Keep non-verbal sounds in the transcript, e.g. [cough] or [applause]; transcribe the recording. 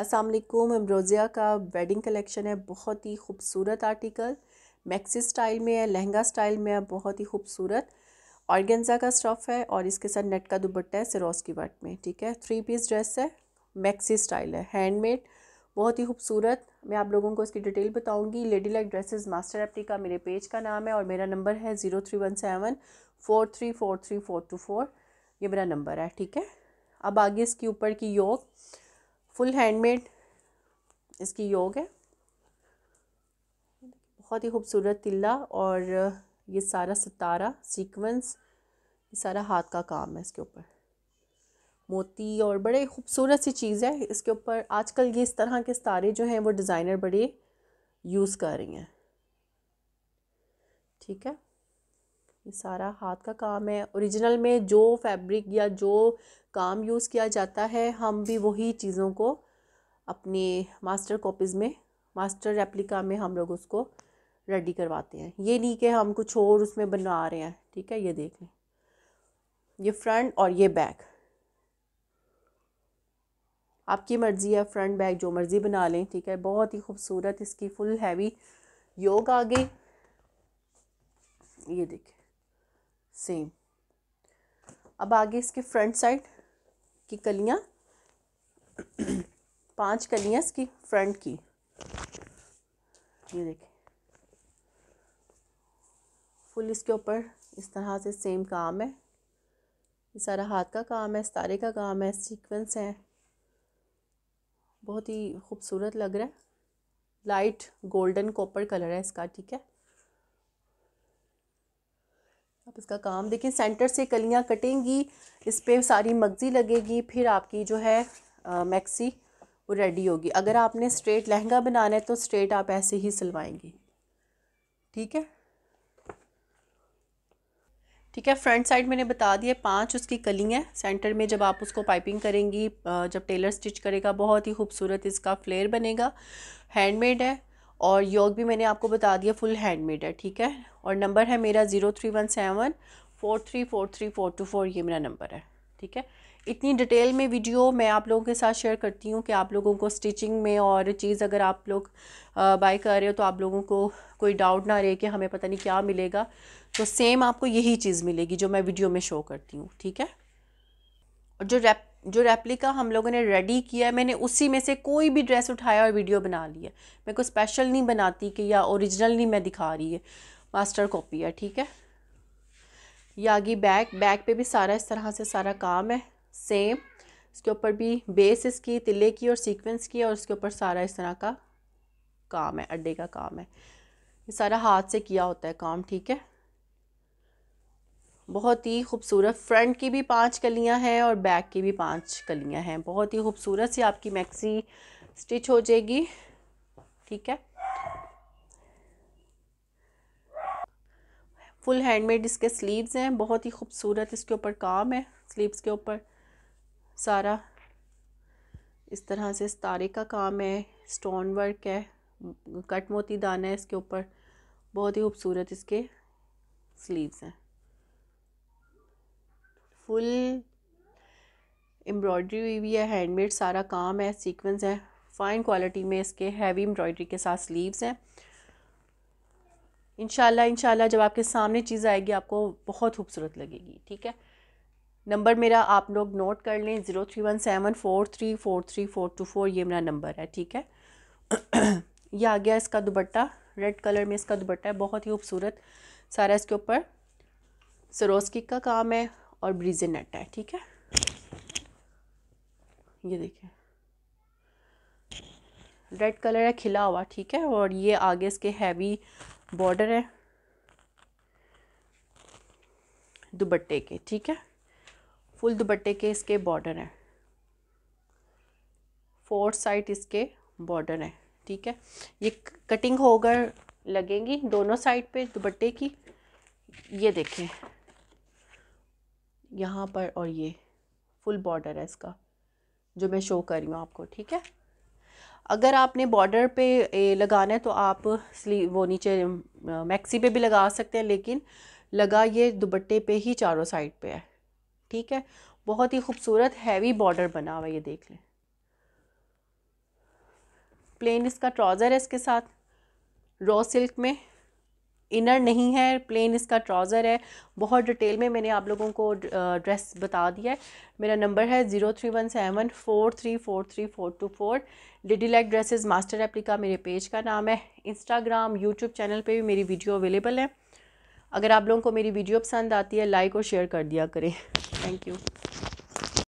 असलकुम एम्ब्रोज़िया का wedding collection है बहुत ही खूबसूरत आर्टिकल मैक्सी स्टाइल में है लहंगा स्टाइल में है बहुत ही खूबसूरत ऑर्गेंजा का स्टफ़ है और इसके साथ नेट का दुपट्टा है सरोस की वर्ट में ठीक है थ्री पीस ड्रेस है मैक्सी स्टाइल है हैंडमेड बहुत ही खूबसूरत मैं आप लोगों को इसकी डिटेल बताऊंगी लेडी लाइक ड्रेसेस मास्टर एप्टी का मेरे पेज का नाम है और मेरा नंबर है zero three one seven four three four three four two four ये मेरा नंबर है ठीक है अब आगे इसके ऊपर की योग फुल हैंडमेड इसकी योग है बहुत ही खूबसूरत तिल्ला और ये सारा सितारा सीक्वेंस ये सारा हाथ का काम है इसके ऊपर मोती और बड़े खूबसूरत सी चीज़ है इसके ऊपर आजकल ये इस तरह के सितारे जो हैं वो डिज़ाइनर बड़े यूज़ कर रही हैं ठीक है ये सारा हाथ का काम है ओरिजिनल में जो फैब्रिक या जो काम यूज़ किया जाता है हम भी वही चीज़ों को अपनी मास्टर कॉपीज़ में मास्टर रेप्लिका में हम लोग उसको रेडी करवाते हैं ये नहीं कि हम कुछ और उसमें बनवा रहे हैं ठीक है ये देख लें ये फ्रंट और ये बैक आपकी मर्ज़ी है फ्रंट बैक जो मर्ज़ी बना लें ठीक है बहुत ही खूबसूरत इसकी फुल हैवी योग आ गई ये देखें सेम अब आगे इसके फ्रंट साइड की कलियाँ [clears throat] पांच कलियाँ इसकी फ्रंट की ये देखें फुल इसके ऊपर इस तरह से सेम काम है ये सारा हाथ का काम है तारे का काम है सीक्वेंस है बहुत ही खूबसूरत लग रहा है लाइट गोल्डन कॉपर कलर है इसका ठीक है आप इसका काम देखें सेंटर से कलियां कटेंगी इस पर सारी मगजी लगेगी फिर आपकी जो है मैक्सी वो रेडी होगी अगर आपने स्ट्रेट लहंगा बनाना है तो स्ट्रेट आप ऐसे ही सिलवाएंगी ठीक है ठीक है फ्रंट साइड मैंने बता दिया पांच उसकी कलियाँ सेंटर में जब आप उसको पाइपिंग करेंगी जब टेलर स्टिच करेगा बहुत ही खूबसूरत इसका फ्लेयर बनेगा हैंडमेड है और योग भी मैंने आपको बता दिया फुल हैंडमेड है ठीक है और नंबर है मेरा zero three one seven four three four three four two four ये मेरा नंबर है ठीक है इतनी डिटेल में वीडियो मैं आप लोगों के साथ शेयर करती हूँ कि आप लोगों को स्टिचिंग में और चीज़ अगर आप लोग बाय कर रहे हो तो आप लोगों को कोई डाउट ना रहे कि हमें पता नहीं क्या मिलेगा तो सेम आपको यही चीज़ मिलेगी जो मैं वीडियो में शो करती हूँ ठीक है और जो रेप जो रेप्लिका हम लोगों ने रेडी किया है मैंने उसी में से कोई भी ड्रेस उठाया और वीडियो बना लिया मेरे को स्पेशल नहीं बनाती कि या ओरिजिनल नहीं मैं दिखा रही है मास्टर कॉपी है ठीक है या आगे बैक बैक पे भी सारा इस तरह से सारा काम है सेम इसके ऊपर भी बेस इसकी तिले की और सीक्वेंस की और उसके ऊपर सारा इस तरह का काम है अड्डे का काम है ये सारा हाथ से किया होता है काम ठीक है बहुत ही खूबसूरत फ्रंट की भी पांच कलियां हैं और बैक की भी पांच कलियां हैं बहुत ही खूबसूरत सी आपकी मैक्सी स्टिच हो जाएगी ठीक है फुल हैंडमेड इसके स्लीव्स हैं बहुत ही खूबसूरत इसके ऊपर काम है स्लीव्स के ऊपर सारा इस तरह से तारे का काम है स्टोन वर्क है कट मोती दाना है इसके ऊपर बहुत ही खूबसूरत इसके स्लीव्स हैं फुल एम्ब्रॉयडरी हुई हुई है हैंडमेड सारा काम है सीक्वेंस है फ़ाइन क्वालिटी में इसके हैवी एम्ब्रॉयडरी के साथ स्लीव्स हैं इनशाला इनशाला जब आपके सामने चीज़ आएगी आपको बहुत खूबसूरत लगेगी ठीक है नंबर मेरा आप लोग नोट कर लें zero three one seven four three four three four two four ये मेरा नंबर है ठीक है [clears throat] ये आ गया इसका दुपट्टा रेड कलर में इसका दुपट्टा है बहुत ही खूबसूरत सारा इसके ऊपर सरोस्की का काम है और ब्रीजे नेट है ठीक है ये देखिए रेड कलर है खिला हुआ ठीक है और ये आगे इसके हैवी बॉर्डर है दुबट्टे के ठीक है फुल दुपट्टे के इसके बॉर्डर हैं फोर साइड इसके बॉर्डर हैं ठीक है ये कटिंग होकर लगेंगी दोनों साइड पे दुपट्टे की ये देखें यहाँ पर और ये फुल बॉर्डर है इसका जो मैं शो कर रही हूँ आपको ठीक है अगर आपने बॉर्डर पे लगाना है तो आप स्ली वो नीचे मैक्सी पे भी लगा सकते हैं लेकिन लगा ये दुपट्टे पे ही चारों साइड पे है ठीक है बहुत ही खूबसूरत हैवी बॉर्डर बना हुआ है ये देख लें प्लेन इसका ट्राउज़र है इसके साथ रॉ सिल्क में इनर नहीं है प्लेन इसका ट्राउज़र है बहुत डिटेल में मैंने आप लोगों को ड्रेस बता दिया है मेरा नंबर है zero three one seven four three four three four two four डिडी लाइक ड्रेसेज मास्टर एप्लिका मेरे पेज का नाम है इंस्टाग्राम यूट्यूब चैनल पर भी मेरी वीडियो अवेलेबल है अगर आप लोगों को मेरी वीडियो पसंद आती है लाइक और शेयर कर दिया करें थैंक यू